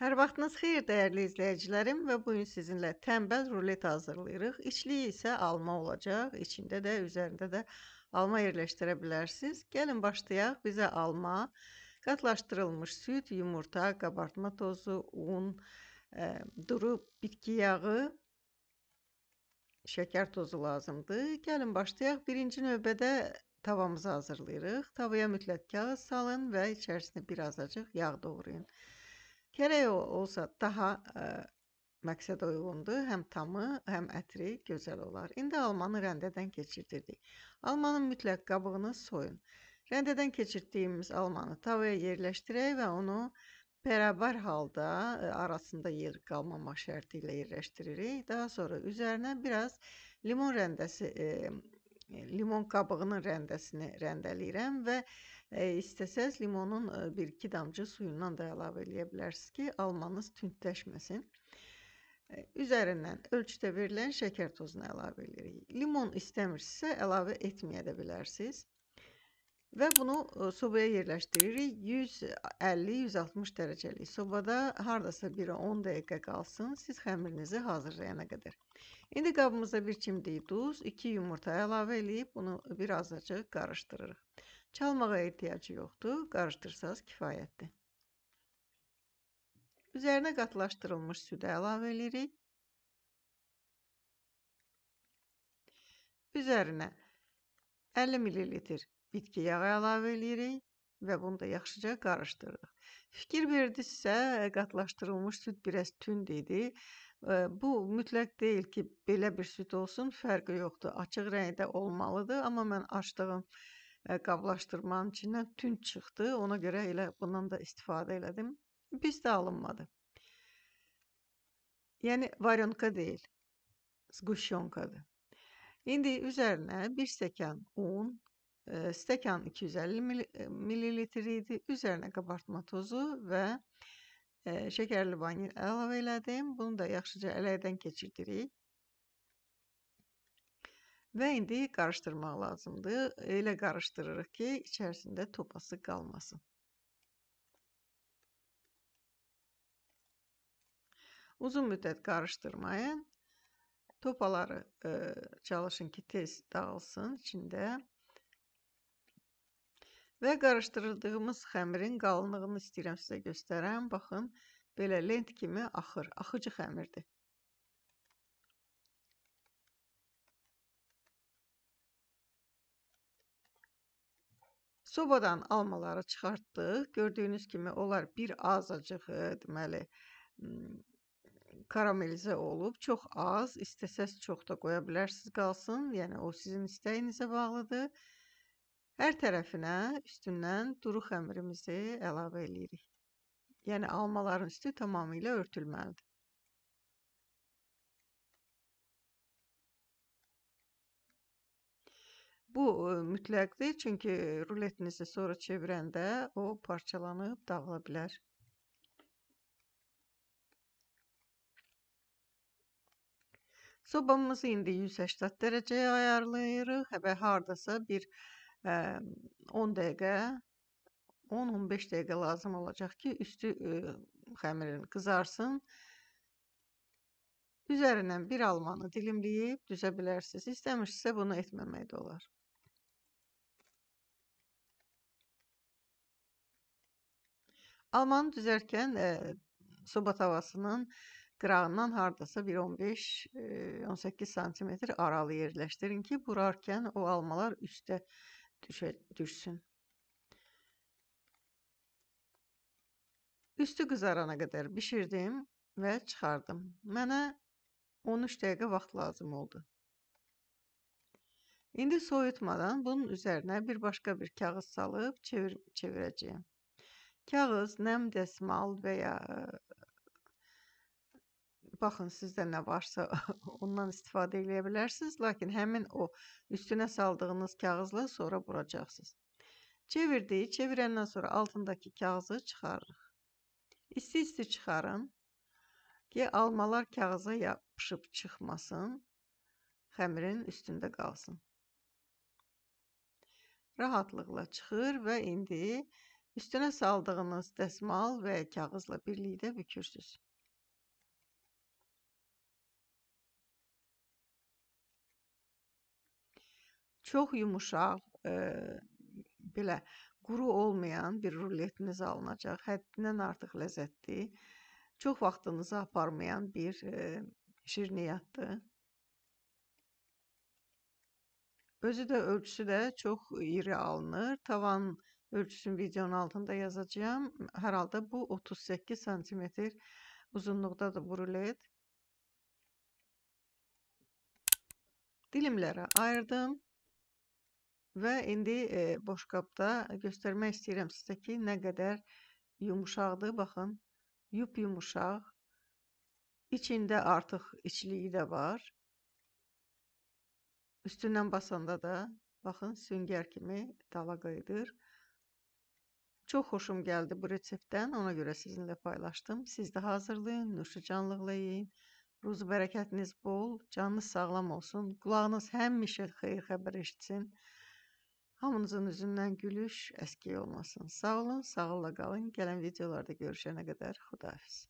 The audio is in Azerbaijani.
Hər vaxtınız xeyir dəyərli izləyicilərim və bu gün sizinlə tənbəl rulet hazırlayırıq. İçliyi isə alma olacaq. İçində də, üzərində də alma yerləşdirə bilərsiniz. Gəlin başlayaq. Bizə alma, qatlaşdırılmış süd, yumurta, qabartma tozu, un, ə, e, duru bitki yağı, şəkər tozu lazımdır. Gəlin başlayaq. Birinci növbədə tavamızı hazırlayırıq. Tavaya mütləq kağız salın və içərisinə bir azacıq yağ doğrayın. Gərək o olsa daha ə, məqsəd uyğundur. Həm tamı, həm ətri gözəl olar. İndi almanı rəndədən keçirdirdik. Almanın mütləq qabığını soyun. Rəndədən keçirdiyimiz almanı tavaya yerləşdirək və onu bərabər halda ə, e, arasında yer qalmamaq şərti ilə yerləşdiririk. Daha sonra üzərinə biraz limon rəndəsi, ə, e, limon qabığının rəndəsini rəndələyirəm və E, istəsəz limonun 1-2 damcı suyundan da əlavə eləyə bilərsiniz ki, almanız tündləşməsin. E, üzərindən ölçüdə verilən şəkər tozunu əlavə eləyirik. Limon istəmirsinizsə əlavə etməyə də bilərsiniz. Və bunu sobaya yerləşdiririk. 150-160 dərəcəlik sobada hardasa 1-ə 10 dəqiqə qalsın. Siz xəmirinizi hazırlayana qədər. İndi qabımıza bir çimdik duz, 2 yumurta əlavə eləyib bunu bir azacıq qarışdırırıq. Çalmağa ehtiyacı yoxdur, qarışdırsanız kifayətdir. Üzərinə qatlaşdırılmış südü əlavə edirik. Üzərinə 50 ml bitki yağı əlavə edirik və bunu da yaxşıca qarışdırırıq. Fikir verdinizsə, qatlaşdırılmış süd biraz tünd idi. Bu mütləq deyil ki, belə bir süd olsun, fərqi yoxdur. Açıq rəngdə olmalıdır, amma mən açdığım südü qablaşdırmanın e, içindən tün çıxdı. Ona görə elə bundan da istifadə elədim. Pis də alınmadı. Yəni varenka deyil. Squşyonkadır. İndi üzərinə 1 stəkan un, e, stəkan 250 ml mil idi. Üzərinə qabartma tozu və e, şəkərli vanil əlavə elədim. Bunu da yaxşıca ələkdən keçirdirik. Və indi qarışdırmaq lazımdır. Elə qarışdırırıq ki, içərisində topası qalmasın. Uzun müddət qarışdırmayın. Topaları e, çalışın ki, tez dağılsın içində. Və qarışdırdığımız xəmirin qalınlığını istəyirəm sizə göstərəm. Baxın, belə lent kimi axır. Axıcı xəmirdir. Sobadan almaları çıxartdıq. Gördüyünüz kimi onlar bir azacıq deməli karamelizə olub. Çox az, istəsəz çox da qoya bilərsiniz qalsın. Yəni o sizin istəyinizə bağlıdır. Hər tərəfinə üstündən duru xəmirimizi əlavə eləyirik. Yəni almaların üstü tamamilə örtülməlidir. Bu mütləqdir, çünki ruletinizi sonra çevirəndə o parçalanıb dağıla bilər. Sobamızı indi 180 dərəcəyə ayarlayırıq və hardasa bir ə, 10 dəqiqə 10-15 dəqiqə lazım olacaq ki, üstü ə, xəmirin qızarsın. Üzərindən bir almanı dilimləyib düzə bilərsiniz. İstəmişsə bunu etməmək də olar. Almanı düzərkən ə, Sobat havasının qırağından hardasa bir 15-18 sm aralı yerləşdirin ki, vurarkən o almalar üstə düşə, düşsün. Üstü qızarana qədər bişirdim və çıxardım. Mənə 13 dəqiqə vaxt lazım oldu. İndi soyutmadan bunun üzərinə bir başqa bir kağız salıb çevir çevirəcəyəm kağız, nəm dəsmal və ya baxın sizdə nə varsa ondan istifadə edə bilərsiniz, lakin həmin o üstünə saldığınız kağızla sonra vuracaqsınız. Çevirdik, çevirəndən sonra altındakı kağızı çıxarırıq. İsti-isti çıxarın ki, almalar kağıza yapışıb çıxmasın, xəmirin üstündə qalsın. Rahatlıqla çıxır və indi Üstünə saldığınız dəsmal və kağızla birlikdə bükürsüz. Çox yumuşaq, e, belə quru olmayan bir ruletiniz alınacaq. Həddindən artıq ləzzətli, çox vaxtınızı aparmayan bir e, şirniyyatdır. Özü də ölçüsü də çox iri alınır. Tavan Ölçüsünü videonun altında yazacağım. Hər halda bu 38 cm uzunluqdadır bu rulet. Dilimlərə ayırdım. Və indi e, boş qabda göstərmək istəyirəm sizə ki, nə qədər yumuşaqdır. Baxın, yup yumuşaq. İçində artıq içliyi də var. Üstündən basanda da baxın süngər kimi dala qayıdır. Çox xoşum gəldi bu reseptdən. Ona görə sizinlə paylaşdım. Siz də hazırlayın, nuşucanlıqla yeyin. Ruzu bərəkətiniz bol, canınız sağlam olsun. Qulağınız həmişə xeyir xəbər eşitsin. Hamınızın üzündən gülüş əskik olmasın. Sağ olun, sağlıqla qalın. Gələn videolarda görüşənə qədər xudahafiz.